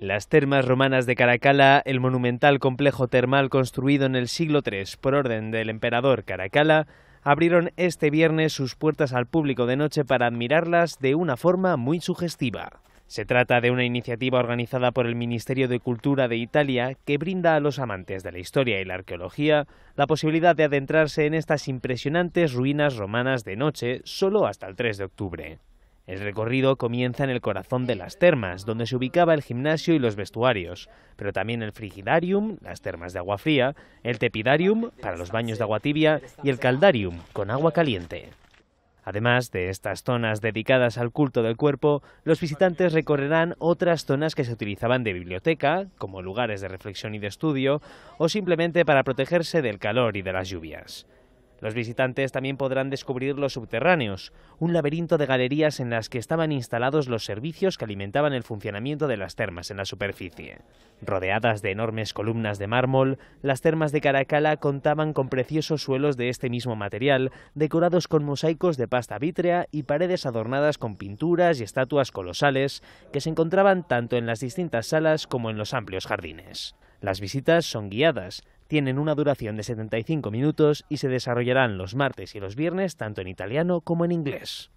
Las termas romanas de Caracalla, el monumental complejo termal construido en el siglo III por orden del emperador Caracalla, abrieron este viernes sus puertas al público de noche para admirarlas de una forma muy sugestiva. Se trata de una iniciativa organizada por el Ministerio de Cultura de Italia que brinda a los amantes de la historia y la arqueología la posibilidad de adentrarse en estas impresionantes ruinas romanas de noche solo hasta el 3 de octubre. El recorrido comienza en el corazón de las termas, donde se ubicaba el gimnasio y los vestuarios, pero también el frigidarium, las termas de agua fría, el tepidarium, para los baños de agua tibia, y el caldarium, con agua caliente. Además de estas zonas dedicadas al culto del cuerpo, los visitantes recorrerán otras zonas que se utilizaban de biblioteca, como lugares de reflexión y de estudio, o simplemente para protegerse del calor y de las lluvias. Los visitantes también podrán descubrir los subterráneos, un laberinto de galerías en las que estaban instalados los servicios que alimentaban el funcionamiento de las termas en la superficie. Rodeadas de enormes columnas de mármol, las termas de Caracala contaban con preciosos suelos de este mismo material, decorados con mosaicos de pasta vítrea y paredes adornadas con pinturas y estatuas colosales que se encontraban tanto en las distintas salas como en los amplios jardines. Las visitas son guiadas, tienen una duración de 75 minutos y se desarrollarán los martes y los viernes tanto en italiano como en inglés.